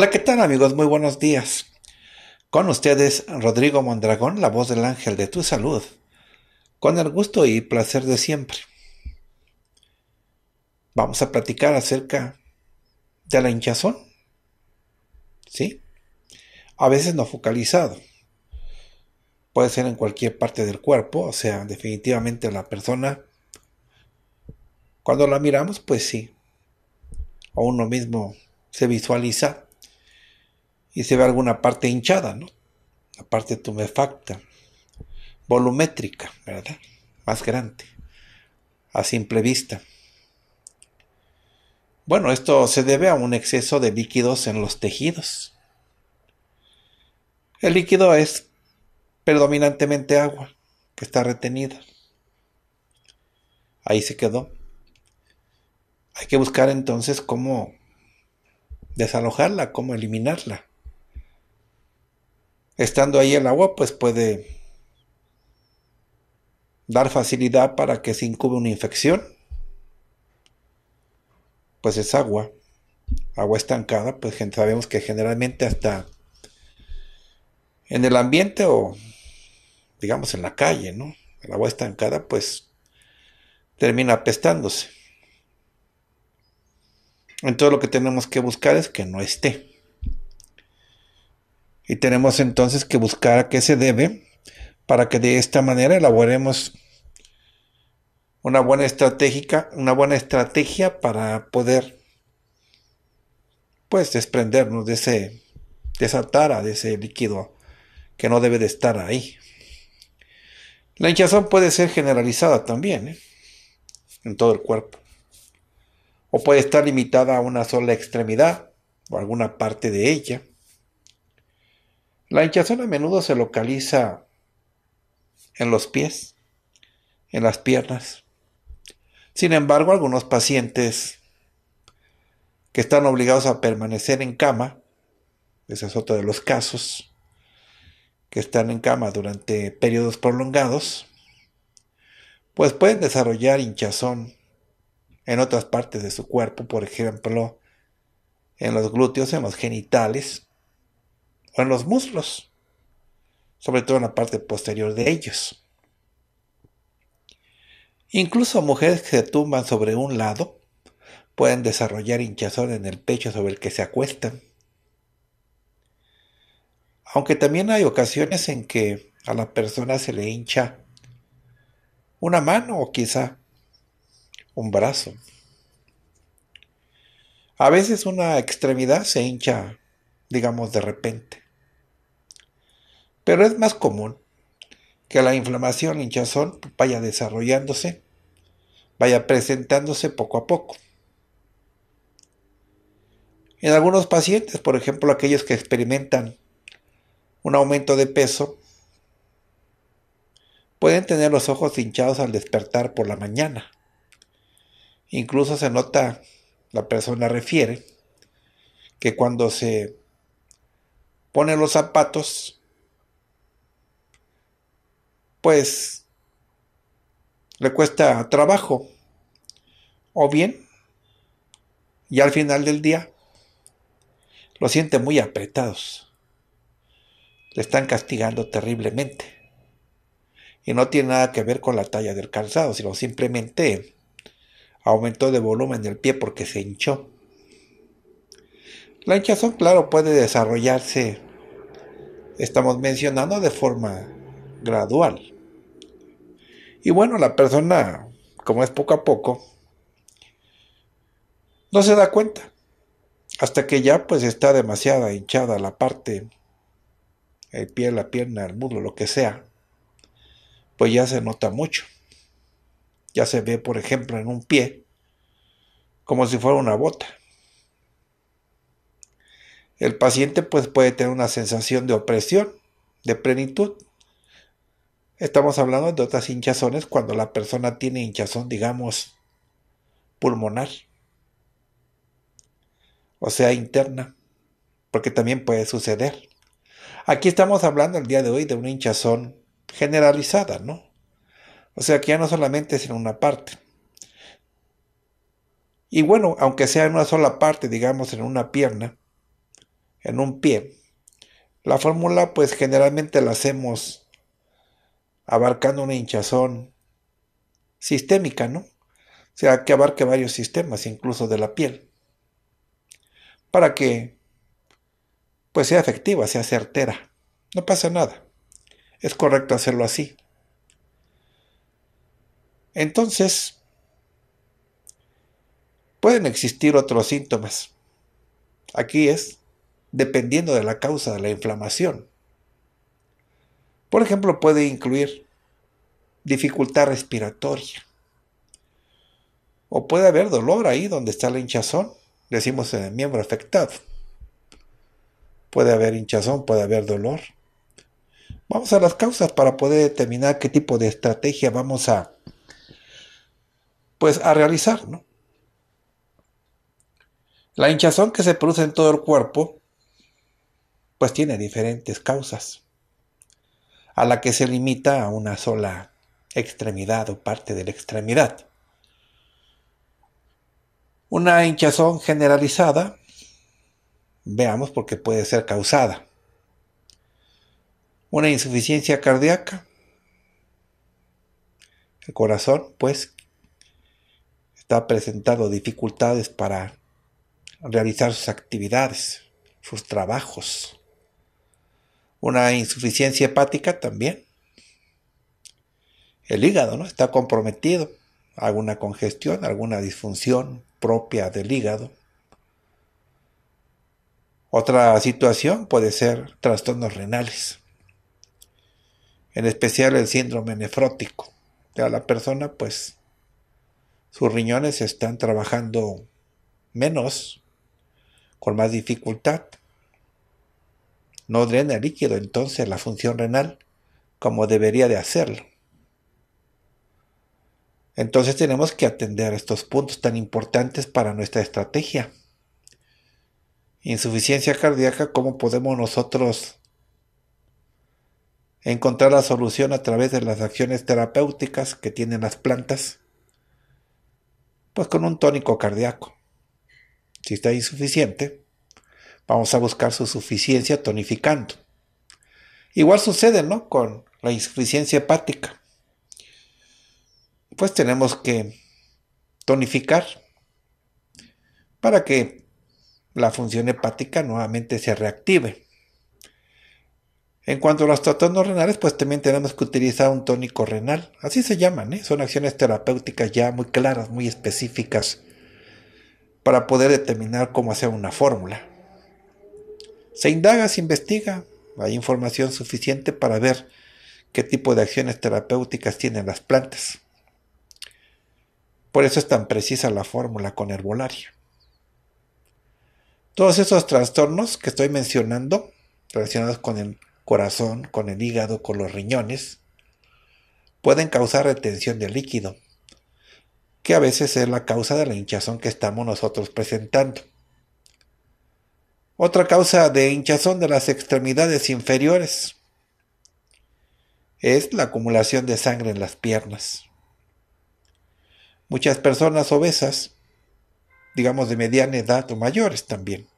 Hola, ¿qué tal amigos? Muy buenos días. Con ustedes, Rodrigo Mondragón, la voz del ángel de tu salud, con el gusto y placer de siempre. Vamos a platicar acerca de la hinchazón, ¿sí? A veces no focalizado. Puede ser en cualquier parte del cuerpo, o sea, definitivamente la persona, cuando la miramos, pues sí, a uno mismo se visualiza y se ve alguna parte hinchada, ¿no? La parte tumefacta, volumétrica, ¿verdad? Más grande, a simple vista. Bueno, esto se debe a un exceso de líquidos en los tejidos. El líquido es predominantemente agua que está retenida. Ahí se quedó. Hay que buscar entonces cómo desalojarla, cómo eliminarla estando ahí el agua, pues puede dar facilidad para que se incube una infección. Pues es agua, agua estancada, pues sabemos que generalmente hasta en el ambiente o digamos en la calle, ¿no? El agua estancada pues termina apestándose. Entonces lo que tenemos que buscar es que no esté. Y tenemos entonces que buscar a qué se debe para que de esta manera elaboremos una buena estratégica, una buena estrategia para poder pues desprendernos de ese esa tara, de ese líquido que no debe de estar ahí. La hinchazón puede ser generalizada también, ¿eh? en todo el cuerpo. O puede estar limitada a una sola extremidad o alguna parte de ella. La hinchazón a menudo se localiza en los pies, en las piernas. Sin embargo, algunos pacientes que están obligados a permanecer en cama, ese es otro de los casos, que están en cama durante periodos prolongados, pues pueden desarrollar hinchazón en otras partes de su cuerpo, por ejemplo, en los glúteos, en los genitales, o en los muslos, sobre todo en la parte posterior de ellos. Incluso mujeres que se tumban sobre un lado pueden desarrollar hinchazón en el pecho sobre el que se acuestan. Aunque también hay ocasiones en que a la persona se le hincha una mano o quizá un brazo. A veces una extremidad se hincha digamos de repente. Pero es más común que la inflamación hinchazón vaya desarrollándose, vaya presentándose poco a poco. En algunos pacientes, por ejemplo aquellos que experimentan un aumento de peso, pueden tener los ojos hinchados al despertar por la mañana. Incluso se nota, la persona refiere, que cuando se pone los zapatos, pues le cuesta trabajo. O bien, y al final del día, lo siente muy apretados. Le están castigando terriblemente. Y no tiene nada que ver con la talla del calzado, sino simplemente aumentó de volumen el pie porque se hinchó. La hinchazón, claro, puede desarrollarse, estamos mencionando, de forma gradual. Y bueno, la persona, como es poco a poco, no se da cuenta. Hasta que ya pues está demasiada hinchada la parte, el pie, la pierna, el muslo, lo que sea. Pues ya se nota mucho. Ya se ve, por ejemplo, en un pie, como si fuera una bota. El paciente pues, puede tener una sensación de opresión, de plenitud. Estamos hablando de otras hinchazones cuando la persona tiene hinchazón, digamos, pulmonar, o sea, interna, porque también puede suceder. Aquí estamos hablando el día de hoy de una hinchazón generalizada, ¿no? O sea, que ya no solamente es en una parte. Y bueno, aunque sea en una sola parte, digamos en una pierna, en un pie. La fórmula pues generalmente la hacemos abarcando una hinchazón sistémica, ¿no? O sea, que abarque varios sistemas, incluso de la piel, para que pues sea efectiva, sea certera. No pasa nada. Es correcto hacerlo así. Entonces, pueden existir otros síntomas. Aquí es dependiendo de la causa de la inflamación. Por ejemplo, puede incluir dificultad respiratoria. O puede haber dolor ahí donde está la hinchazón, decimos en el miembro afectado. Puede haber hinchazón, puede haber dolor. Vamos a las causas para poder determinar qué tipo de estrategia vamos a pues a realizar, La hinchazón que se produce en todo el cuerpo pues tiene diferentes causas, a la que se limita a una sola extremidad o parte de la extremidad. Una hinchazón generalizada, veamos por qué puede ser causada. Una insuficiencia cardíaca, el corazón, pues, está presentado dificultades para realizar sus actividades, sus trabajos una insuficiencia hepática también. El hígado ¿no? está comprometido, alguna congestión, alguna disfunción propia del hígado. Otra situación puede ser trastornos renales, en especial el síndrome nefrótico. Ya la persona, pues, sus riñones están trabajando menos, con más dificultad, no drena líquido entonces la función renal como debería de hacerlo. Entonces tenemos que atender estos puntos tan importantes para nuestra estrategia. Insuficiencia cardíaca, ¿cómo podemos nosotros encontrar la solución a través de las acciones terapéuticas que tienen las plantas? Pues con un tónico cardíaco. Si está insuficiente, Vamos a buscar su suficiencia tonificando. Igual sucede, ¿no? Con la insuficiencia hepática. Pues tenemos que tonificar para que la función hepática nuevamente se reactive. En cuanto a los trastornos renales, pues también tenemos que utilizar un tónico renal. Así se llaman, ¿eh? son acciones terapéuticas ya muy claras, muy específicas, para poder determinar cómo hacer una fórmula. Se indaga, se investiga, hay información suficiente para ver qué tipo de acciones terapéuticas tienen las plantas. Por eso es tan precisa la fórmula con herbolaria. Todos esos trastornos que estoy mencionando, relacionados con el corazón, con el hígado, con los riñones, pueden causar retención de líquido, que a veces es la causa de la hinchazón que estamos nosotros presentando. Otra causa de hinchazón de las extremidades inferiores es la acumulación de sangre en las piernas. Muchas personas obesas, digamos de mediana edad o mayores también,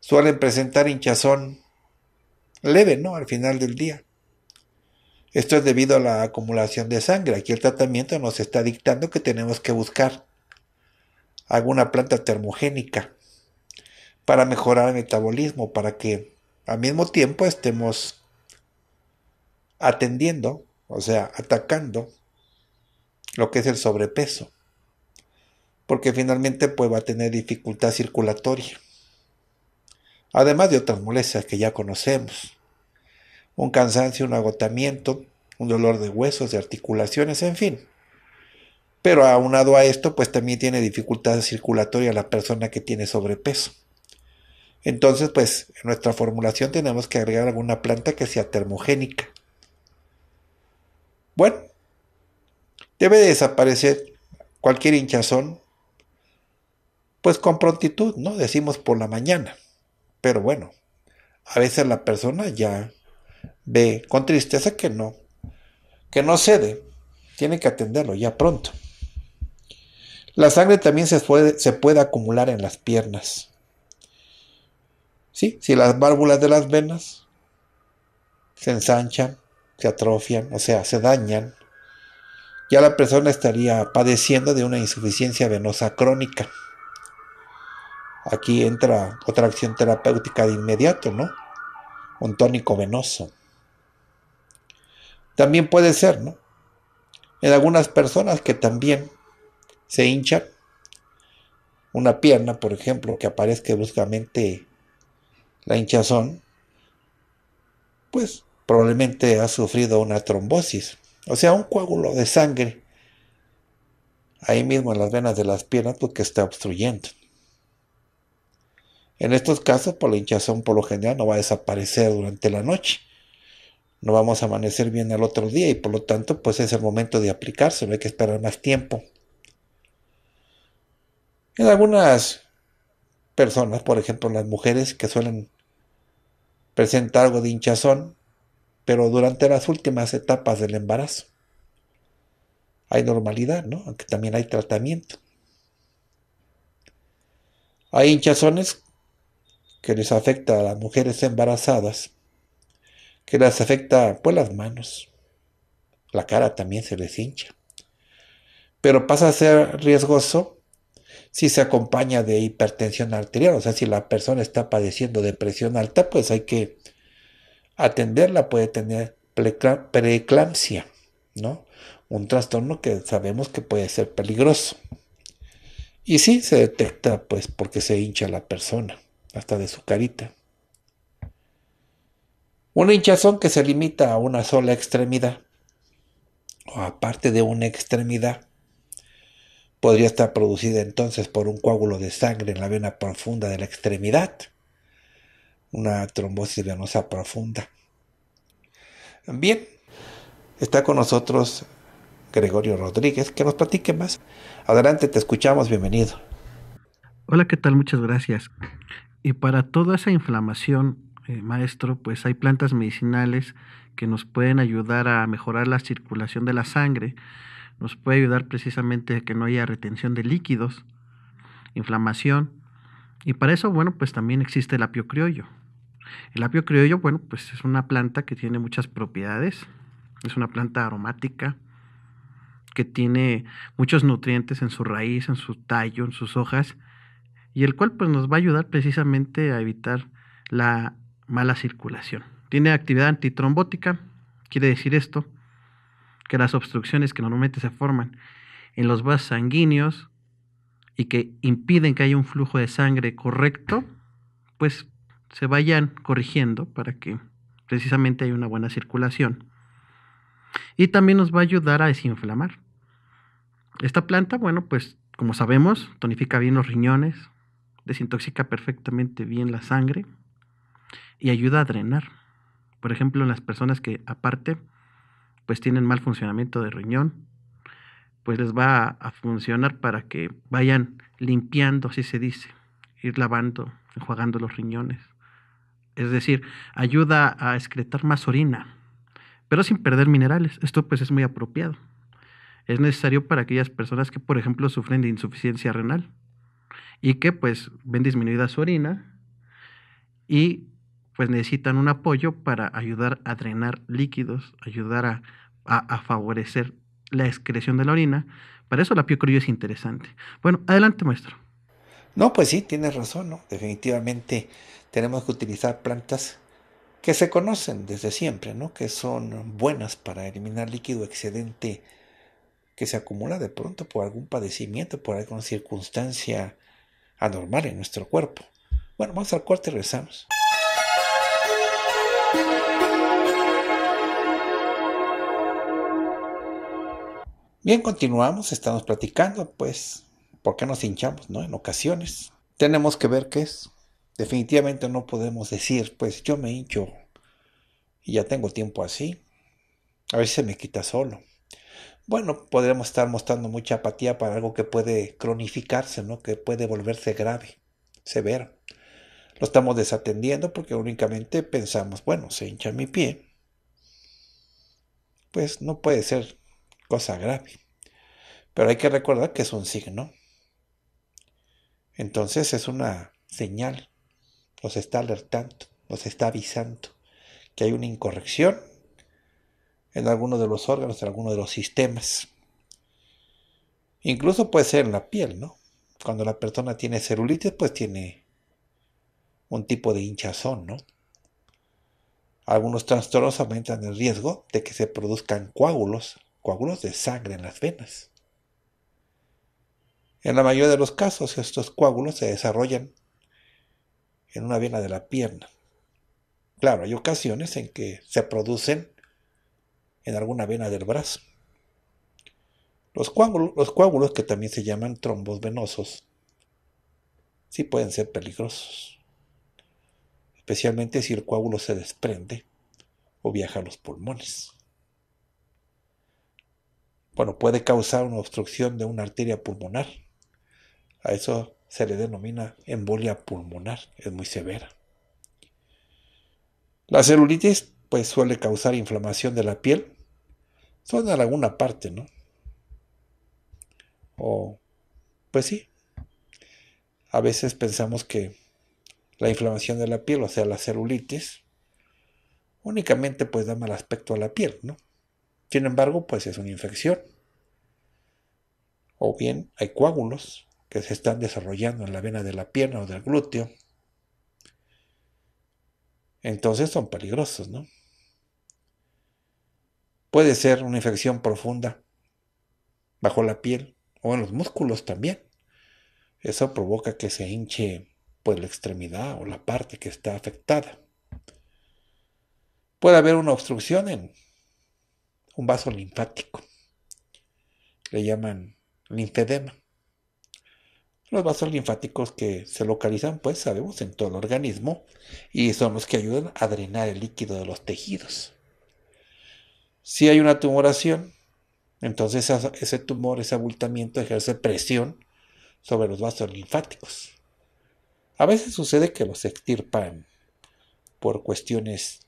suelen presentar hinchazón leve, ¿no? Al final del día. Esto es debido a la acumulación de sangre. Aquí el tratamiento nos está dictando que tenemos que buscar alguna planta termogénica para mejorar el metabolismo, para que al mismo tiempo estemos atendiendo, o sea, atacando lo que es el sobrepeso, porque finalmente pues va a tener dificultad circulatoria, además de otras molestias que ya conocemos, un cansancio, un agotamiento, un dolor de huesos, de articulaciones, en fin. Pero aunado a esto, pues también tiene dificultad circulatoria la persona que tiene sobrepeso. Entonces, pues en nuestra formulación tenemos que agregar alguna planta que sea termogénica. Bueno, debe desaparecer cualquier hinchazón, pues con prontitud, ¿no? Decimos por la mañana. Pero bueno, a veces la persona ya ve con tristeza que no, que no cede. Tiene que atenderlo ya pronto. La sangre también se se puede acumular en las piernas si las válvulas de las venas se ensanchan, se atrofian, o sea, se dañan, ya la persona estaría padeciendo de una insuficiencia venosa crónica. Aquí entra otra acción terapéutica de inmediato, ¿no? Un tónico venoso. También puede ser, ¿no? En algunas personas que también se hinchan, una pierna, por ejemplo, que aparezca bruscamente la hinchazón, pues probablemente ha sufrido una trombosis, o sea, un coágulo de sangre ahí mismo en las venas de las piernas porque pues, está obstruyendo. En estos casos, por pues, la hinchazón por lo general no va a desaparecer durante la noche. No vamos a amanecer bien el otro día y por lo tanto, pues es el momento de aplicarse, no hay que esperar más tiempo. En algunas personas, por ejemplo, las mujeres que suelen presenta algo de hinchazón, pero durante las últimas etapas del embarazo. Hay normalidad, ¿no? Aunque también hay tratamiento. Hay hinchazones que les afecta a las mujeres embarazadas, que les afecta pues las manos. La cara también se les hincha. Pero pasa a ser riesgoso si se acompaña de hipertensión arterial, o sea, si la persona está padeciendo de presión alta, pues hay que atenderla, puede tener preeclampsia, ¿no? Un trastorno que sabemos que puede ser peligroso. Y si se detecta, pues, porque se hincha la persona, hasta de su carita. Una hinchazón que se limita a una sola extremidad, o aparte de una extremidad, podría estar producida entonces por un coágulo de sangre en la vena profunda de la extremidad, una trombosis venosa profunda. Bien, está con nosotros Gregorio Rodríguez, que nos platique más. Adelante, te escuchamos, bienvenido. Hola, ¿qué tal? Muchas gracias. Y para toda esa inflamación, eh, maestro, pues hay plantas medicinales que nos pueden ayudar a mejorar la circulación de la sangre nos puede ayudar precisamente a que no haya retención de líquidos, inflamación. Y para eso, bueno, pues también existe el apio criollo. El apio criollo, bueno, pues es una planta que tiene muchas propiedades. Es una planta aromática que tiene muchos nutrientes en su raíz, en su tallo, en sus hojas, y el cual pues nos va a ayudar precisamente a evitar la mala circulación. Tiene actividad antitrombótica, quiere decir esto, que las obstrucciones que normalmente se forman en los vasos sanguíneos y que impiden que haya un flujo de sangre correcto, pues se vayan corrigiendo para que precisamente haya una buena circulación. Y también nos va a ayudar a desinflamar. Esta planta, bueno, pues como sabemos, tonifica bien los riñones, desintoxica perfectamente bien la sangre y ayuda a drenar. Por ejemplo, en las personas que aparte pues tienen mal funcionamiento de riñón, pues les va a, funcionar para que vayan limpiando, así se dice, ir lavando, enjuagando los riñones. Es decir, ayuda a excretar más orina, pero sin perder minerales. Esto pues es muy apropiado. Es necesario para aquellas personas que, por ejemplo, sufren de insuficiencia renal y que pues ven disminuida su orina y pues necesitan un apoyo para ayudar a drenar líquidos, ayudar a, favorecer la excreción de la orina. Para eso la piocryo es interesante. Bueno, adelante maestro. No, pues sí, tienes razón, ¿no? Definitivamente tenemos que utilizar plantas que se conocen desde siempre, ¿no? Que son buenas para eliminar líquido excedente que se acumula de pronto por algún padecimiento, por alguna circunstancia anormal en nuestro cuerpo. Bueno, vamos al corte y regresamos. Bien, continuamos, estamos platicando, pues, ¿por qué nos hinchamos, no? En ocasiones. Tenemos que ver qué es. Definitivamente no podemos decir, pues, yo me hincho y ya tengo tiempo así. A veces se me quita solo. Bueno, podríamos estar mostrando mucha apatía para algo que puede cronificarse, ¿no? Que puede volverse grave, severo. Lo estamos desatendiendo porque únicamente pensamos, bueno, se hincha mi pie. Pues no puede ser cosa grave. Pero hay que recordar que es un signo. Entonces es una señal. Nos está alertando, nos está avisando que hay una incorrección en alguno de los órganos, en alguno de los sistemas. Incluso puede ser en la piel, ¿no? Cuando la persona tiene celulitis, pues tiene un tipo de hinchazón, ¿no? Algunos trastornos aumentan el riesgo de que se produzcan coágulos, coágulos de sangre en las venas. En la mayoría de los casos, estos coágulos se desarrollan en una vena de la pierna. Claro, hay ocasiones en que se producen en alguna vena del brazo. Los coágulos, los coágulos que también se llaman trombos venosos, sí pueden ser peligrosos especialmente si el coágulo se desprende o viaja a los pulmones. Bueno, puede causar una obstrucción de una arteria pulmonar. A eso se le denomina embolia pulmonar, es muy severa. La celulitis pues suele causar inflamación de la piel, son en alguna parte, ¿no? O, pues sí, a veces pensamos que la inflamación de la piel, o sea, la celulitis, únicamente pues da mal aspecto a la piel, ¿no? Sin embargo, pues es una infección. O bien hay coágulos que se están desarrollando en la vena de la pierna o del glúteo. Entonces son peligrosos, ¿no? Puede ser una infección profunda bajo la piel o en los músculos también. Eso provoca que se hinche pues la extremidad o la parte que está afectada. Puede haber una obstrucción en un vaso linfático. Le llaman linfedema. Los vasos linfáticos que se localizan, pues sabemos, en todo el organismo y son los que ayudan a drenar el líquido de los tejidos. Si hay una tumoración, entonces ese tumor, ese abultamiento ejerce presión sobre los vasos linfáticos. A veces sucede que los extirpan por cuestiones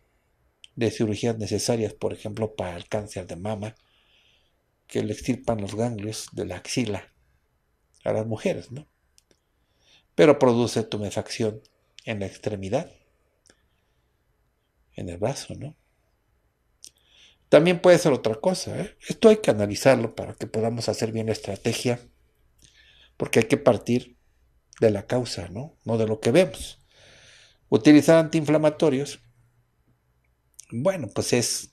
de cirugías necesarias, por ejemplo, para el cáncer de mama, que le extirpan los ganglios de la axila a las mujeres, ¿no? Pero produce tumefacción en la extremidad, en el brazo, ¿no? También puede ser otra cosa. ¿eh? Esto hay que analizarlo para que podamos hacer bien la estrategia, porque hay que partir de la causa, ¿no? No de lo que vemos. Utilizar antiinflamatorios, bueno, pues es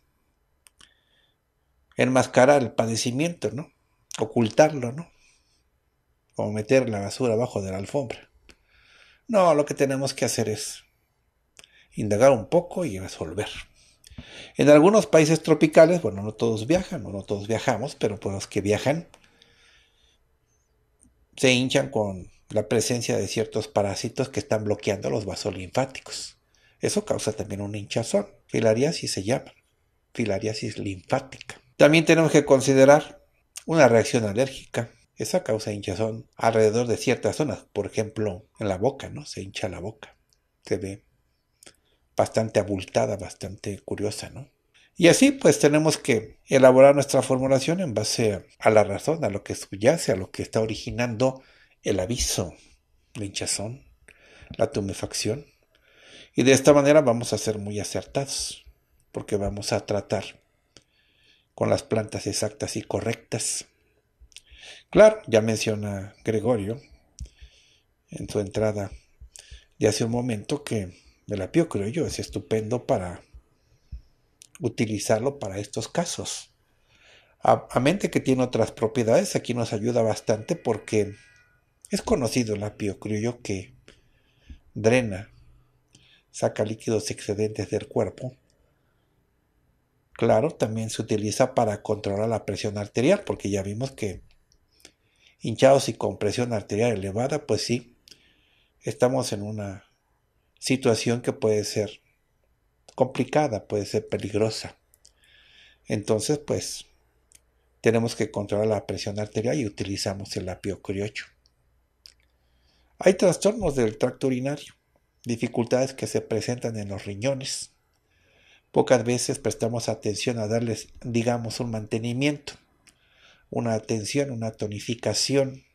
enmascarar el padecimiento, ¿no? Ocultarlo, ¿no? O meter la basura abajo de la alfombra. No, lo que tenemos que hacer es indagar un poco y resolver. En algunos países tropicales, bueno, no todos viajan, o no todos viajamos, pero pues los que viajan se hinchan con la presencia de ciertos parásitos que están bloqueando los vasos linfáticos. Eso causa también un hinchazón. Filariasis se llama. Filariasis linfática. También tenemos que considerar una reacción alérgica. Esa causa hinchazón alrededor de ciertas zonas. Por ejemplo, en la boca, ¿no? Se hincha la boca. Se ve bastante abultada, bastante curiosa, ¿no? Y así pues tenemos que elaborar nuestra formulación en base a la razón, a lo que subyace, a lo que está originando el aviso, la hinchazón, la tumefacción. Y de esta manera vamos a ser muy acertados, porque vamos a tratar con las plantas exactas y correctas. Claro, ya menciona Gregorio en su entrada de hace un momento que el apio, creo yo, es estupendo para utilizarlo para estos casos. A, a mente que tiene otras propiedades, aquí nos ayuda bastante porque es conocido el apio que drena, saca líquidos excedentes del cuerpo. Claro, también se utiliza para controlar la presión arterial, porque ya vimos que hinchados y con presión arterial elevada, pues sí, estamos en una situación que puede ser complicada, puede ser peligrosa. Entonces, pues, tenemos que controlar la presión arterial y utilizamos el apio hay trastornos del tracto urinario, dificultades que se presentan en los riñones. Pocas veces prestamos atención a darles, digamos, un mantenimiento, una atención, una tonificación.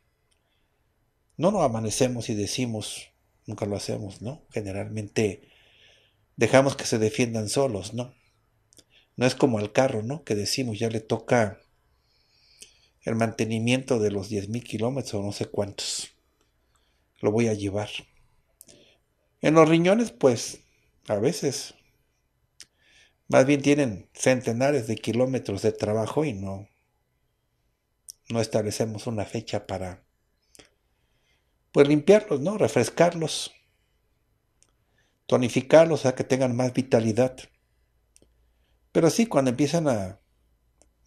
No nos amanecemos y decimos, nunca lo hacemos, ¿no? Generalmente dejamos que se defiendan solos, ¿no? No es como al carro, ¿no? Que decimos, ya le toca el mantenimiento de los 10.000 kilómetros o no sé cuántos lo voy a llevar. En los riñones, pues, a veces, más bien tienen centenares de kilómetros de trabajo y no, no establecemos una fecha para, pues, limpiarlos, ¿no? Refrescarlos, tonificarlos a que tengan más vitalidad. Pero sí, cuando empiezan a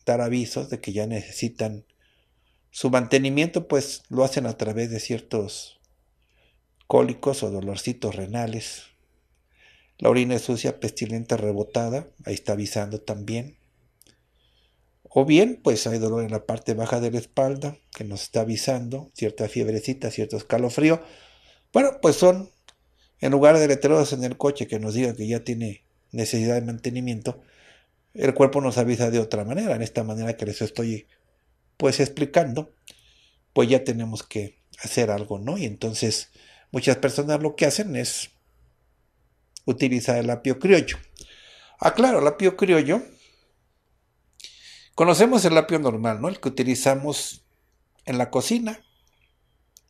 dar avisos de que ya necesitan su mantenimiento, pues lo hacen a través de ciertos cólicos o dolorcitos renales. La orina es sucia, pestilenta, rebotada, ahí está avisando también. O bien, pues hay dolor en la parte baja de la espalda, que nos está avisando, cierta fiebrecita, cierto escalofrío. Bueno, pues son, en lugar de letreros en el coche que nos digan que ya tiene necesidad de mantenimiento, el cuerpo nos avisa de otra manera, en esta manera que les estoy pues explicando, pues ya tenemos que hacer algo, ¿no? Y entonces Muchas personas lo que hacen es utilizar el apio criollo. Ah, claro, el apio criollo. Conocemos el apio normal, ¿no? El que utilizamos en la cocina.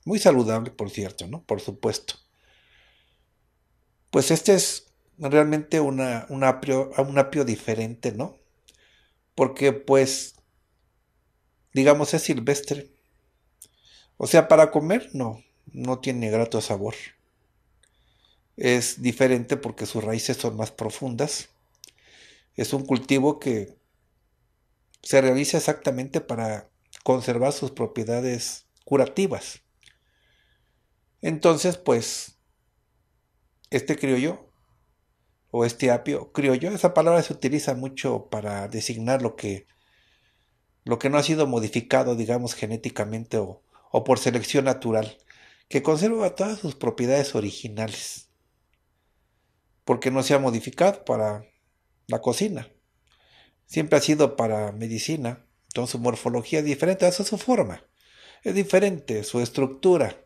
Muy saludable, por cierto, ¿no? Por supuesto. Pues este es realmente un, apio, un apio diferente, ¿no? Porque pues, digamos, es silvestre. O sea, para comer, no no tiene grato sabor. Es diferente porque sus raíces son más profundas. Es un cultivo que se realiza exactamente para conservar sus propiedades curativas. Entonces, pues, este criollo o este apio criollo, esa palabra se utiliza mucho para designar lo que, lo que no ha sido modificado, digamos, genéticamente o, o por selección natural que conserva todas sus propiedades originales, porque no se ha modificado para la cocina. Siempre ha sido para medicina, entonces su morfología es diferente, esa es su forma, es diferente su estructura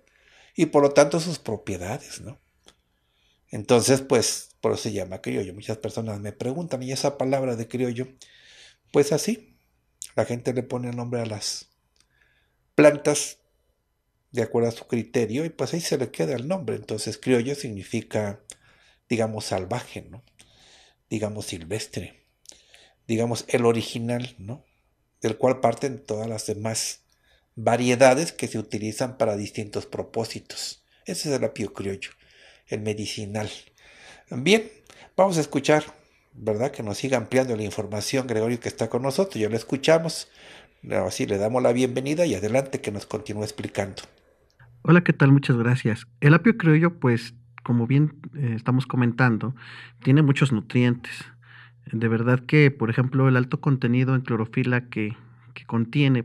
y por lo tanto sus propiedades, ¿no? Entonces, pues, por eso se llama criollo. Muchas personas me preguntan, ¿y esa palabra de criollo? Pues así, la gente le pone el nombre a las plantas de acuerdo a su criterio, y pues ahí se le queda el nombre. Entonces, criollo significa, digamos, salvaje, ¿no? Digamos, silvestre, digamos, el original, ¿no? Del cual parten todas las demás variedades que se utilizan para distintos propósitos. Ese es el apio criollo, el medicinal. Bien, vamos a escuchar, ¿verdad? Que nos siga ampliando la información, Gregorio, que está con nosotros. Ya lo escuchamos. Así le damos la bienvenida y adelante que nos continúe explicando. Hola, ¿qué tal? Muchas gracias. El apio criollo, pues, como bien eh, estamos comentando, tiene muchos nutrientes. De verdad que, por ejemplo, el alto contenido en clorofila que, contiene,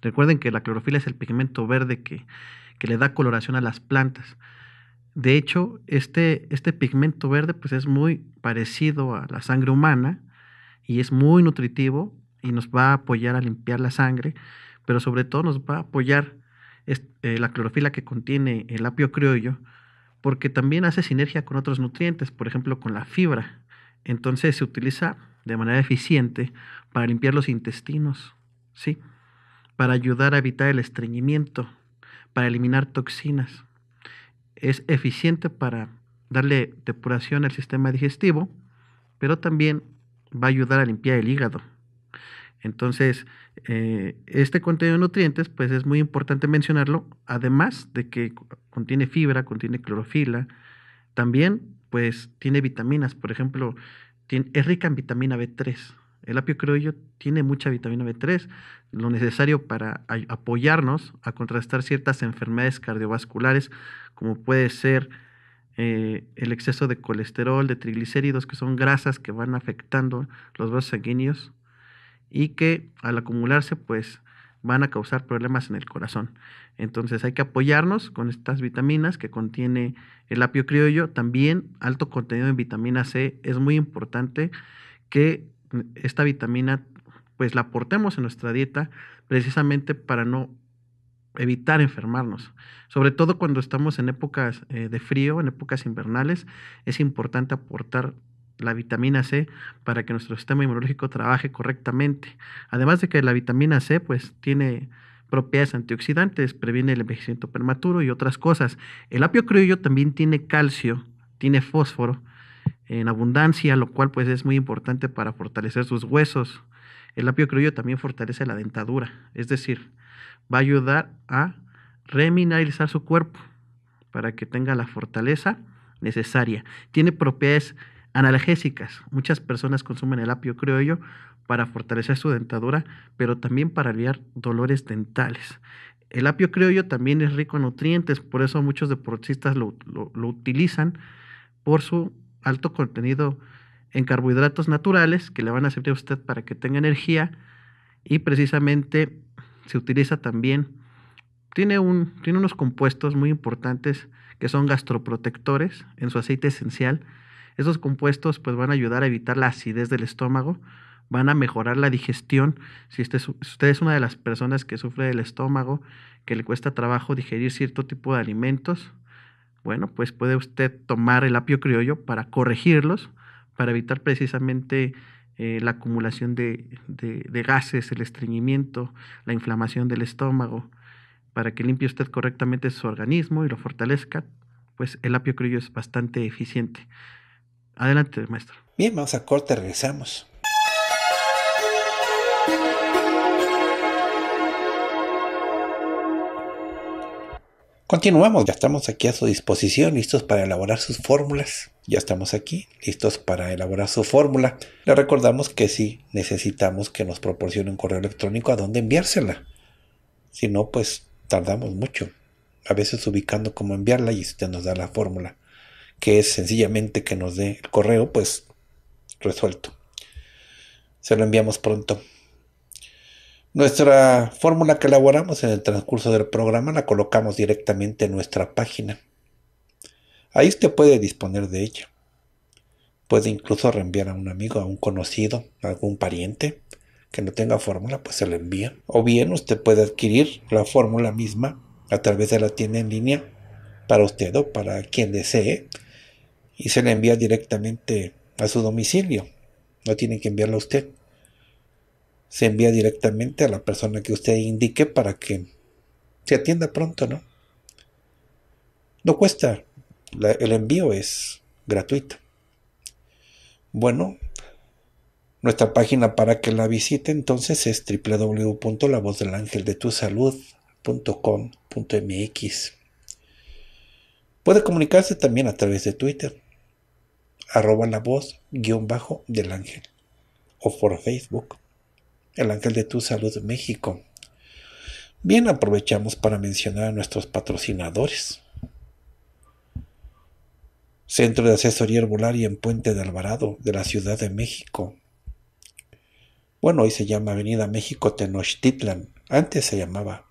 recuerden que la clorofila es el pigmento verde que, le da coloración a las plantas. De hecho, este, este, pigmento verde pues es muy parecido a la sangre humana y es muy nutritivo y nos va a apoyar a limpiar la sangre, pero sobre todo nos va a apoyar eh, la clorofila que contiene el apio criollo, porque también hace sinergia con otros nutrientes, por ejemplo con la fibra. Entonces se utiliza de manera eficiente para limpiar los intestinos, ¿sí? para ayudar a evitar el estreñimiento, para eliminar toxinas. Es eficiente para darle depuración al sistema digestivo, pero también va a ayudar a limpiar el hígado, entonces, eh, este contenido de nutrientes, pues es muy importante mencionarlo, además de que contiene fibra, contiene clorofila, también pues tiene vitaminas, por ejemplo, tiene, es rica en vitamina B3. El apio creollo tiene mucha vitamina B3, lo necesario para apoyarnos a contrastar ciertas enfermedades cardiovasculares, como puede ser eh, el exceso de colesterol, de triglicéridos, que son grasas que van afectando los vasos sanguíneos, y que al acumularse pues van a causar problemas en el corazón. Entonces hay que apoyarnos con estas vitaminas que contiene el apio criollo. También alto contenido en vitamina C. Es muy importante que esta vitamina pues la aportemos en nuestra dieta precisamente para no evitar enfermarnos. Sobre todo cuando estamos en épocas eh, de frío, en épocas invernales, es importante aportar la vitamina C para que nuestro sistema inmunológico trabaje correctamente. Además de que la vitamina C pues tiene propiedades antioxidantes, previene el envejecimiento prematuro y otras cosas. El apio criollo también tiene calcio, tiene fósforo en abundancia, lo cual pues es muy importante para fortalecer sus huesos. El apio criollo también fortalece la dentadura, es decir, va a ayudar a remineralizar su cuerpo para que tenga la fortaleza necesaria. Tiene propiedades Analgésicas. Muchas personas consumen el apio criollo para fortalecer su dentadura, pero también para aliviar dolores dentales. El apio criollo también es rico en nutrientes, por eso muchos deportistas lo, utilizan por su alto contenido en carbohidratos naturales que le van a servir a usted para que tenga energía y precisamente se utiliza también, tiene, un, tiene unos compuestos muy importantes que son gastroprotectores en su aceite esencial esos compuestos pues van a ayudar a evitar la acidez del estómago, van a mejorar la digestión. Este si usted, es una de las personas que sufre del estómago, que le cuesta trabajo digerir cierto tipo de alimentos, bueno, pues puede usted tomar el apio criollo para corregirlos, para evitar precisamente eh, la acumulación de gases, el estreñimiento, la inflamación del estómago, para que limpie usted correctamente su organismo y lo fortalezca, pues el apio criollo es bastante eficiente. Adelante, maestro. Bien, vamos a corte, regresamos. Continuamos, ya estamos aquí a su disposición, listos para elaborar sus fórmulas. Ya estamos aquí, listos para elaborar su fórmula. Le recordamos que sí necesitamos que nos proporcione un correo electrónico a dónde enviársela. Si no, pues tardamos mucho, a veces ubicando cómo enviarla y usted nos da la fórmula que es sencillamente que nos dé el correo, pues resuelto. Se lo enviamos pronto. Nuestra fórmula que elaboramos en el transcurso del programa la colocamos directamente en nuestra página. Ahí usted puede disponer de ella. Puede incluso reenviar a un amigo, a un conocido, a algún pariente que no tenga fórmula, pues se la envía. O bien usted puede adquirir la fórmula misma a través de la tienda en línea para usted o para quien desee y se le envía directamente a su domicilio. No tiene que enviarla a usted. Se envía directamente a la persona que usted indique para que se atienda pronto, ¿no? No cuesta. el envío es gratuito. Bueno, nuestra página para que la visite entonces es www.lavozdelangeldetusalud.com.mx. Puede comunicarse también a través de Twitter arroba la voz guión bajo del ángel o por Facebook, el ángel de tu salud México. Bien, aprovechamos para mencionar a nuestros patrocinadores. Centro de Asesoría Herbolaria en Puente de Alvarado, de la Ciudad de México. Bueno, hoy se llama Avenida México Tenochtitlan. Antes se llamaba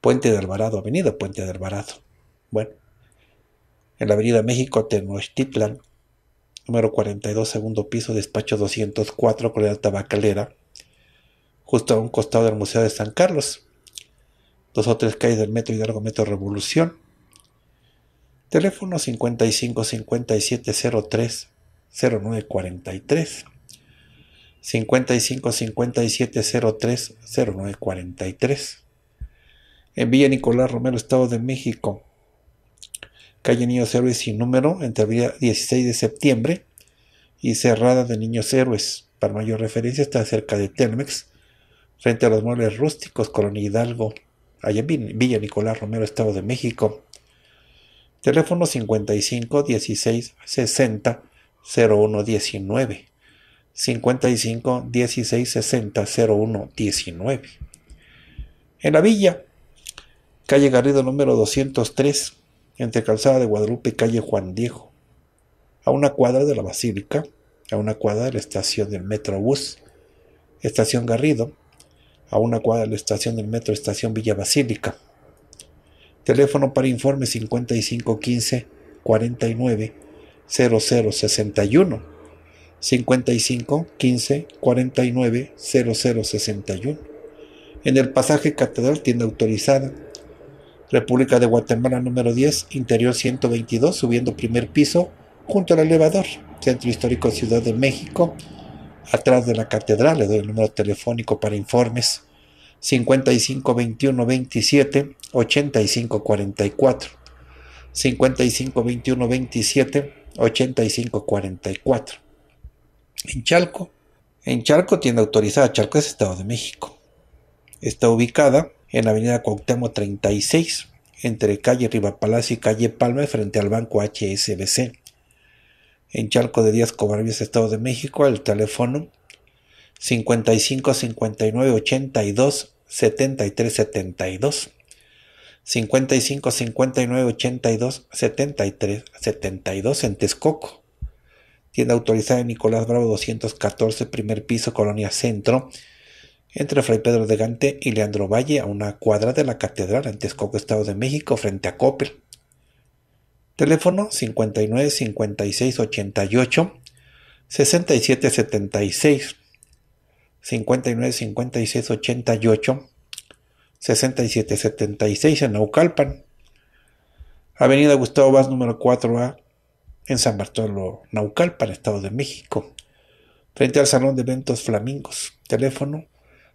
Puente de Alvarado, Avenida Puente de Alvarado. Bueno, en la Avenida México Tenochtitlan, número 42, segundo piso, despacho 204, la Alta Bacalera... justo a un costado del Museo de San Carlos, dos o tres calles del Metro Hidalgo Metro Revolución, teléfono 55 5703 0943. 55 5703 0943. Villa Nicolás Romero, Estado de México calle Niños Héroes sin número, entre el 16 de septiembre y cerrada de Niños Héroes. Para mayor referencia está cerca de Telmex, frente a los muebles rústicos, Colonia Hidalgo, allá en Villa Nicolás Romero, Estado de México. Teléfono 55 16 60 01 19. 55 16 60 01 19. En la villa, calle Garrido número 203, entre Calzada de Guadalupe y Calle Juan Diego, a una cuadra de la Basílica, a una cuadra de la estación del Metrobús, Estación Garrido, a una cuadra de la estación del Metro Estación Villa Basílica. Teléfono para informe 5515 49 0061. 55 49 0061. En el pasaje Catedral tienda autorizada República de Guatemala número 10, interior 122, subiendo primer piso, junto al elevador, Centro Histórico Ciudad de México, atrás de la catedral, le doy el número telefónico para informes, 55 21 27 85 44. 27 85 En Chalco, en Chalco tiene autorizada, Chalco es Estado de México. Está ubicada en la avenida Cuauhtémoc 36, entre calle Ribapalacio y calle Palma, frente al banco HSBC. En Chalco de Díaz Covarrubias, Estado de México, el teléfono 55 59 82 73 72. 55 59 82 73 72 en Texcoco. Tienda autorizada de Nicolás Bravo 214, primer piso, Colonia Centro entre Fray Pedro de Gante y Leandro Valle a una cuadra de la Catedral en Texcoco, Estado de México, frente a Coppel. Teléfono 59 56 88 67 76 59 56 88 67 76 en Naucalpan. Avenida Gustavo Vaz número 4A en San Bartolo, Naucalpan, Estado de México, frente al Salón de Eventos Flamingos. Teléfono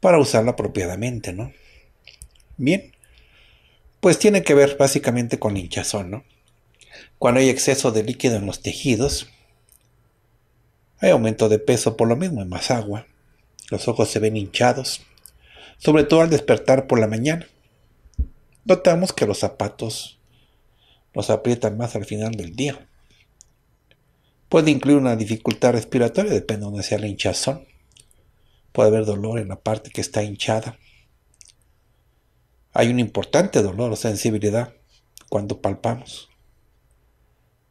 para usarla apropiadamente, ¿no? Bien, pues tiene que ver básicamente con hinchazón, ¿no? Cuando hay exceso de líquido en los tejidos, hay aumento de peso por lo mismo, hay más agua, los ojos se ven hinchados, sobre todo al despertar por la mañana. Notamos que los zapatos los aprietan más al final del día. Puede incluir una dificultad respiratoria, depende de donde sea el hinchazón. Puede haber dolor en la parte que está hinchada. Hay un importante dolor o sensibilidad cuando palpamos.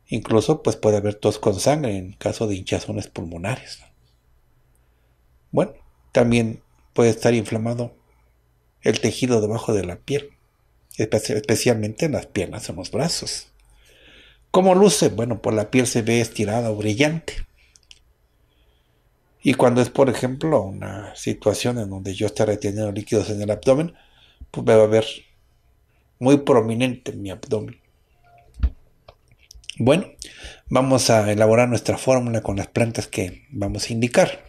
Incluso pues puede haber tos con sangre en caso de hinchazones pulmonares. Bueno, también puede estar inflamado el tejido debajo de la piel, especialmente en las piernas, en los brazos. ¿Cómo luce? Bueno, por pues la piel se ve estirada o brillante. Y cuando es, por ejemplo, una situación en donde yo esté reteniendo líquidos en el abdomen, pues me va a ver muy prominente en mi abdomen. Bueno, vamos a elaborar nuestra fórmula con las plantas que vamos a indicar.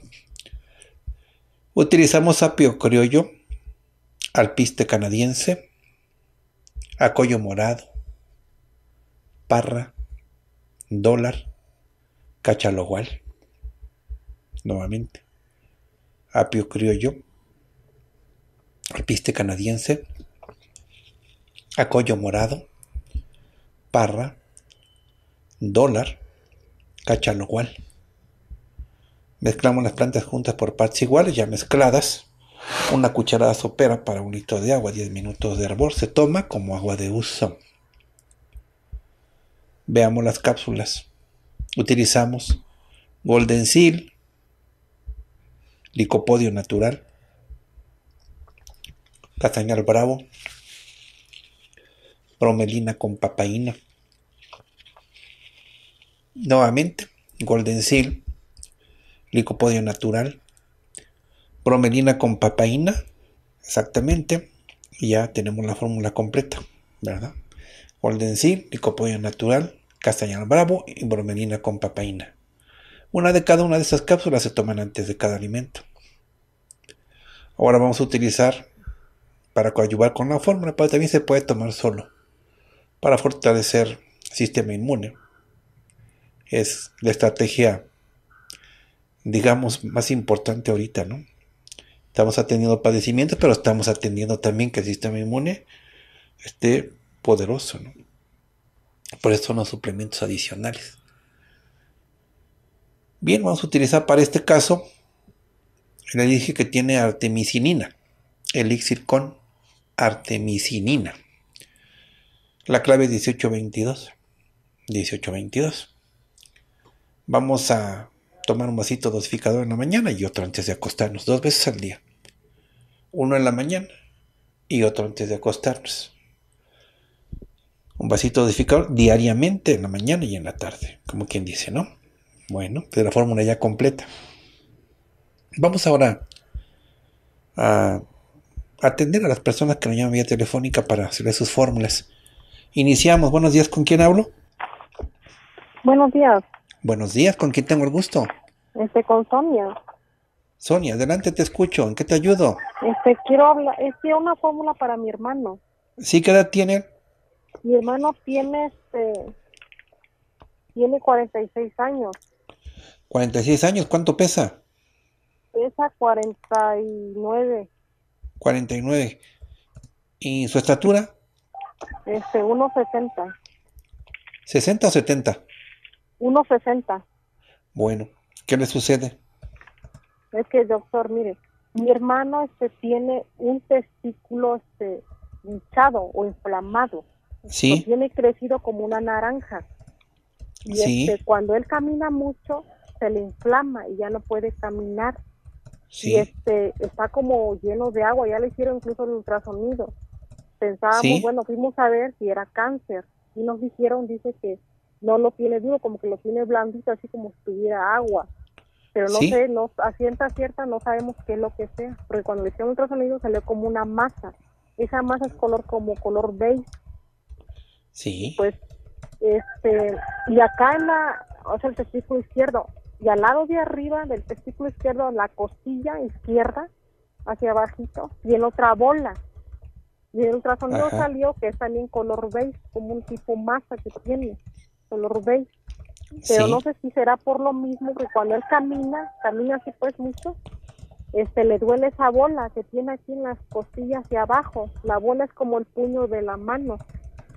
Utilizamos apio criollo, alpiste canadiense, acollo morado, parra, dólar, cachalogual nuevamente. Apio criollo, alpiste canadiense, acollo morado, parra, dólar, cachalogual. Mezclamos las plantas juntas por partes iguales, ya mezcladas. Una cucharada sopera para un litro de agua, 10 minutos de hervor, se toma como agua de uso. Veamos las cápsulas. Utilizamos Golden Seal, licopodio natural, castañal bravo, bromelina con papaína. Nuevamente, Golden Seal, licopodio natural, bromelina con papaína, exactamente, y ya tenemos la fórmula completa, ¿verdad? Golden Seal, licopodio natural, castañal bravo y bromelina con papaína. Una de cada una de esas cápsulas se toman antes de cada alimento. Ahora vamos a utilizar para coadyuvar con la fórmula, pero también se puede tomar solo para fortalecer el sistema inmune. Es la estrategia, digamos, más importante ahorita, ¿no? Estamos atendiendo padecimientos, pero estamos atendiendo también que el sistema inmune esté poderoso, ¿no? Por eso son los suplementos adicionales. Bien, vamos a utilizar para este caso el elixir que tiene artemisinina, elixir con artemisinina. La clave es 1822. 1822. Vamos a tomar un vasito dosificador en la mañana y otro antes de acostarnos, dos veces al día. Uno en la mañana y otro antes de acostarnos. Un vasito dosificador diariamente en la mañana y en la tarde, como quien dice, ¿no? Bueno, de pues, la fórmula ya completa. Vamos ahora a atender a las personas que nos llaman vía telefónica para hacerle sus fórmulas. Iniciamos. Buenos días, ¿con quién hablo? Buenos días. Buenos días, ¿con quién tengo el gusto? Este, con Sonia. Sonia, adelante, te escucho. ¿En qué te ayudo? Este, quiero hablar, este, una fórmula para mi hermano. ¿Sí? ¿Qué edad tiene? Mi hermano tiene, este, tiene 46 años. 46 años, ¿cuánto pesa? Pesa 49. 49. ¿Y su estatura? Este, 1,60. ¿60 o 70? 1,60. Bueno, ¿qué le sucede? Es que, doctor, mire, mi hermano este, tiene un testículo este, hinchado o inflamado. Sí. tiene crecido como una naranja. Y este, cuando él camina mucho, se le inflama y ya no puede caminar. Sí. este, está como lleno de agua, ya le hicieron incluso el ultrasonido. Pensábamos, bueno, fuimos a ver si era cáncer y nos dijeron, dice que no lo tiene duro, como que lo tiene blandito, así como si tuviera agua. Pero no sé, no, a cierta cierta no sabemos qué es lo que sea, porque cuando le hicieron ultrasonido salió como una masa. Esa masa es color como color beige. Sí. Pues, este, y acá en la, o sea, el testículo izquierdo, y al lado de arriba del testículo izquierdo, la costilla izquierda, hacia abajito, y en otra bola. Y el ultrasonido salió que es también color beige, como un tipo masa que tiene, color beige. Pero no sé si será por lo mismo que cuando él camina, camina así pues mucho, este le duele esa bola que tiene aquí en las costillas de abajo. La bola es como el puño de la mano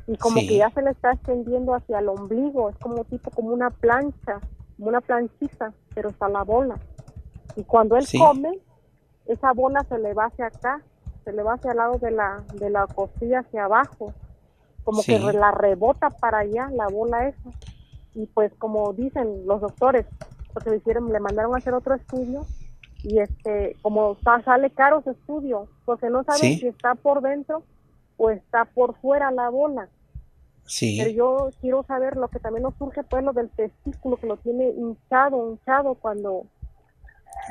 y como que ya se le está extendiendo hacia el ombligo, es como tipo como una plancha como una planchita, pero está la bola. Y cuando él come, esa bola se le va hacia acá, se le va hacia el lado de la, de la costilla hacia abajo, como que la rebota para allá, la bola esa. Y pues como dicen los doctores, porque le, hicieron, le mandaron a hacer otro estudio y este como sale caro su estudio, porque no saben si está por dentro o está por fuera la bola. Sí. Pero yo quiero saber lo que también nos surge, pues lo del testículo que lo tiene hinchado, hinchado cuando...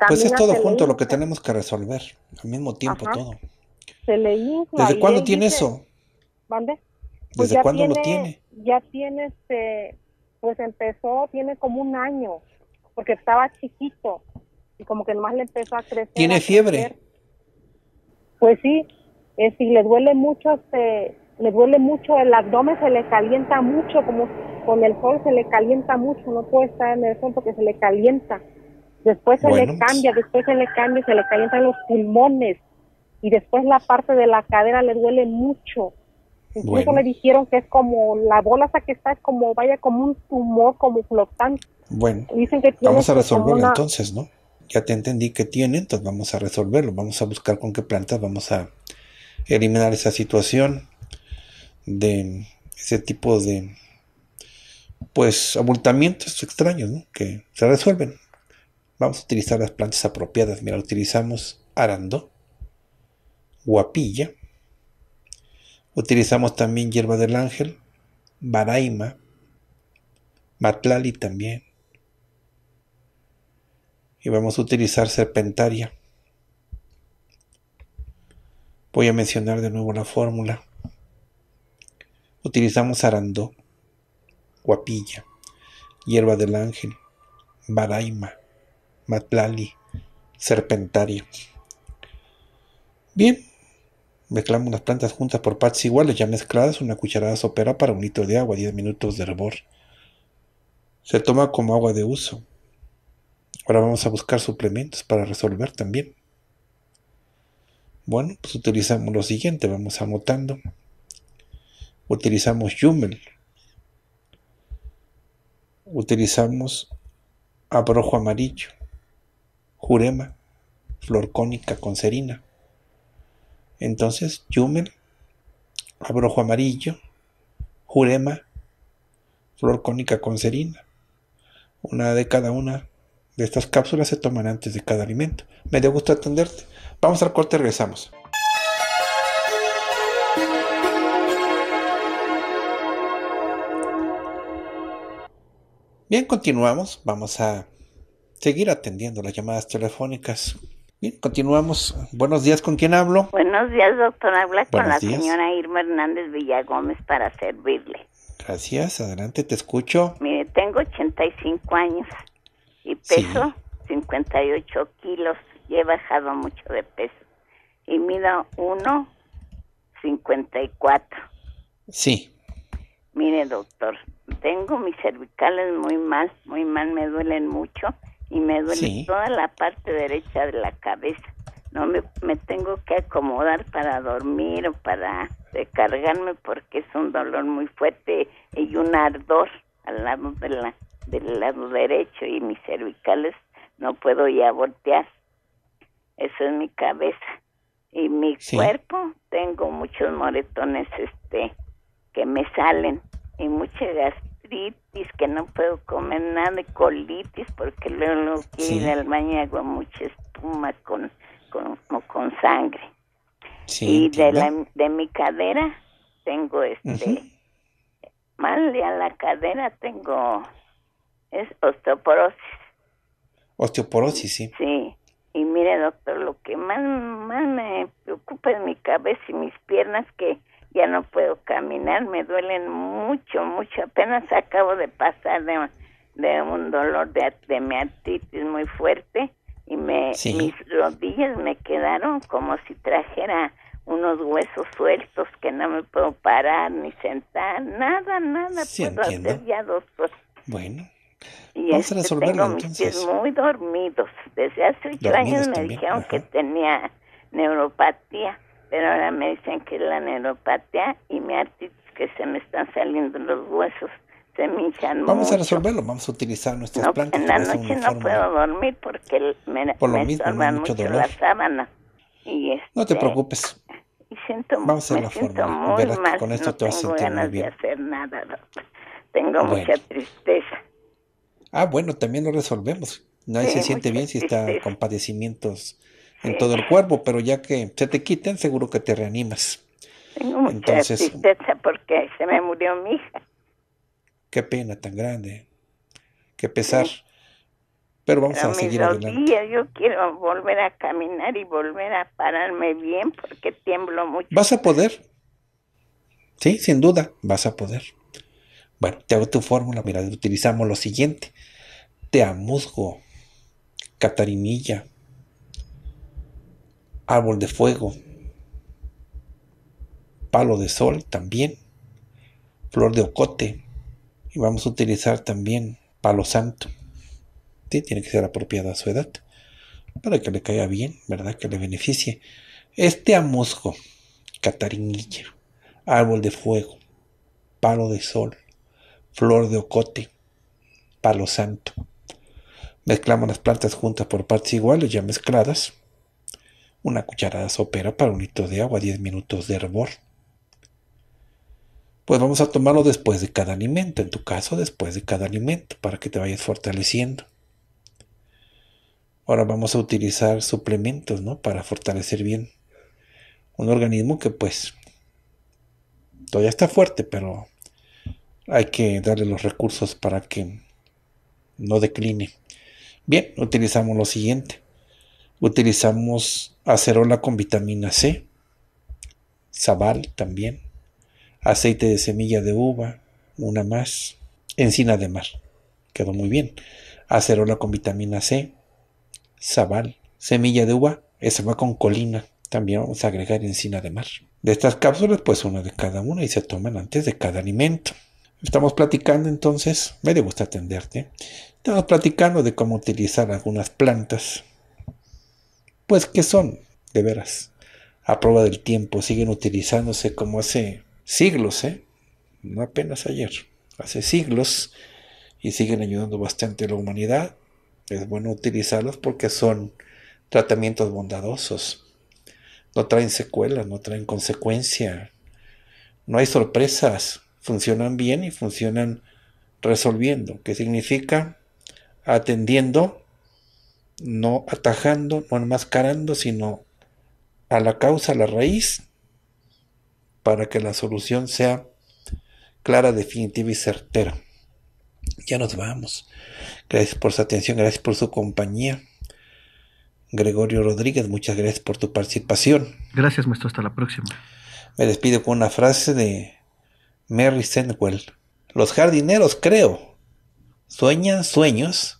Pues es todo junto lo que tenemos que resolver, al mismo tiempo todo. Se le ¿Desde cuándo tiene eso? ¿Mande? ¿Desde pues cuándo lo tiene? Ya tiene, este, pues empezó, tiene como un año, porque estaba chiquito y como que nomás le empezó a crecer. ¿Tiene fiebre? Pues sí, es si le duele mucho, este le duele mucho el abdomen, se le calienta mucho, como con el sol se le calienta mucho, no puede estar en el sol porque se le calienta. Después se le cambia, después se le cambia, se le calientan los pulmones y después la parte de la cadera le duele mucho. Incluso le dijeron que es como la bola hasta que está, es como vaya como un tumor, como flotante. Bueno, vamos a resolverlo entonces, ¿no? Ya te entendí que tiene, entonces vamos a resolverlo, vamos a buscar con qué plantas vamos a eliminar esa situación de ese tipo de pues abultamientos extraños que se resuelven. Vamos a utilizar las plantas apropiadas. Mira, utilizamos arando, guapilla, utilizamos también hierba del ángel, baraima, matlali también. Y vamos a utilizar serpentaria. Voy a mencionar de nuevo la fórmula utilizamos arandó, guapilla, hierba del ángel, baraima, matlali, serpentaria. Bien, mezclamos las plantas juntas por partes iguales, ya mezcladas, una cucharada sopera para un litro de agua, 10 minutos de hervor. Se toma como agua de uso. Ahora vamos a buscar suplementos para resolver también. Bueno, pues utilizamos lo siguiente, vamos amotando utilizamos YUMEL, utilizamos abrojo amarillo, jurema, flor cónica con serina. Entonces, YUMEL, abrojo amarillo, jurema, flor cónica con serina. Una de cada una de estas cápsulas se toman antes de cada alimento. Me dio gusto atenderte. Vamos al corte, y regresamos. Bien, continuamos. Vamos a seguir atendiendo las llamadas telefónicas. Bien, continuamos. Buenos días, ¿con quién hablo? Buenos días, doctor. Habla con la señora Irma Hernández Villagómez para servirle. Gracias, adelante, te escucho. Mire, tengo 85 años y peso 58 kilos y he bajado mucho de peso. Y mido 1,54. Sí. Mire, doctor, tengo mis cervicales muy mal, muy mal, me duelen mucho y me duele toda la parte derecha de la cabeza. No me, tengo que acomodar para dormir o para recargarme porque es un dolor muy fuerte y un ardor al lado de la, del lado derecho y mis cervicales no puedo ya voltear. Eso es mi cabeza. Y mi cuerpo, tengo muchos moretones este que me salen y mucha gastritis, que no puedo comer nada, colitis, porque luego en quiero baño hago mucha espuma con, con, sangre. y de, la, de mi cadera tengo este, mal de a la cadera tengo es osteoporosis. Osteoporosis, sí. Sí. Y mire, doctor, lo que más, más me preocupa es mi cabeza y mis piernas, que ya no puedo caminar, me duelen mucho, mucho. Apenas acabo de pasar de, un dolor de, de mi muy fuerte y me, mis rodillas me quedaron como si trajera unos huesos sueltos que no me puedo parar ni sentar, nada, nada sí, puedo entiendo. hacer ya Bueno. Y Vamos a este, resolverlo, muy dormidos. Desde hace ocho años me dijeron que tenía neuropatía pero ahora me dicen que es la neuropatía y mi artritis que se me están saliendo los huesos, se me hinchan Vamos a resolverlo, vamos a utilizar nuestras no, plantas. En la noche no puedo dormir porque me, Por lo mismo, no mucho, dolor. no te este, preocupes. Y siento, vamos a la siento mal, con esto te vas a sentir muy bien. de hacer nada, doctor. Tengo mucha tristeza. Ah, bueno, también lo resolvemos. Nadie se siente bien si está con padecimientos en todo el cuerpo, pero ya que se te quiten... seguro que te reanimas. Tengo mucha Entonces, tristeza porque se me murió mi hija. Qué pena tan grande, qué pesar. Pero vamos a seguir adelante. yo quiero volver a caminar y volver a pararme bien porque tiemblo mucho. Vas a poder. Sí, sin duda, vas a poder. Bueno, te hago tu fórmula. Mira, utilizamos lo siguiente: te amuzgo, catarinilla, árbol de fuego, palo de sol también, flor de ocote y vamos a utilizar también palo santo. tiene que ser apropiada a su edad para que le caiga bien, ¿verdad? Que le beneficie. Este musgo catarinilla, árbol de fuego, palo de sol, flor de ocote, palo santo. Mezclamos las plantas juntas por partes iguales, ya mezcladas una cucharada sopera para un litro de agua, 10 minutos de hervor. Pues vamos a tomarlo después de cada alimento, en tu caso después de cada alimento, para que te vayas fortaleciendo. Ahora vamos a utilizar suplementos, ¿no? Para fortalecer bien un organismo que pues todavía está fuerte, pero hay que darle los recursos para que no decline. Bien, utilizamos lo siguiente. Utilizamos acerola con vitamina C, sabal también, aceite de semilla de uva, una más, encina de mar, quedó muy bien, acerola con vitamina C, sabal, semilla de uva, esa va con colina, también vamos a agregar encina de mar. De estas cápsulas, pues una de cada una y se toman antes de cada alimento. Estamos platicando entonces, me gusta atenderte, estamos platicando de cómo utilizar algunas plantas pues que son, de veras, a prueba del tiempo, siguen utilizándose como hace siglos, ¿eh? no apenas ayer, hace siglos, y siguen ayudando bastante a la humanidad. Es bueno utilizarlos porque son tratamientos bondadosos. No traen secuelas, no traen consecuencia. No hay sorpresas. Funcionan bien y funcionan resolviendo, ¿Qué significa atendiendo no atajando, no enmascarando, sino a la causa, a la raíz, para que la solución sea clara, definitiva y certera. Ya nos vamos. Gracias por su atención, gracias por su compañía. Gregorio Rodríguez, muchas gracias por tu participación. Gracias, maestro. Hasta la próxima. Me despido con una frase de Mary Senwell. Los jardineros, creo, sueñan sueños